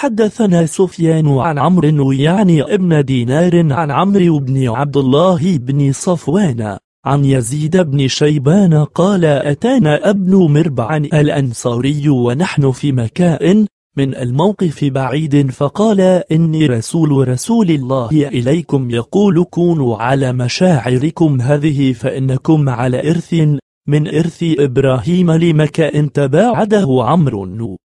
حدثنا سفيان عن عمرو يعني ابن دينار عن عمرو بن عبد الله بن صفوان عن يزيد بن شيبان قال أتانا ابن مربع الأنصاري ونحن في مكاء من الموقف بعيد فقال إني رسول رسول الله إليكم يقول كونوا على مشاعركم هذه فإنكم على إرث من إرث إبراهيم لمكاء تباعده عمرو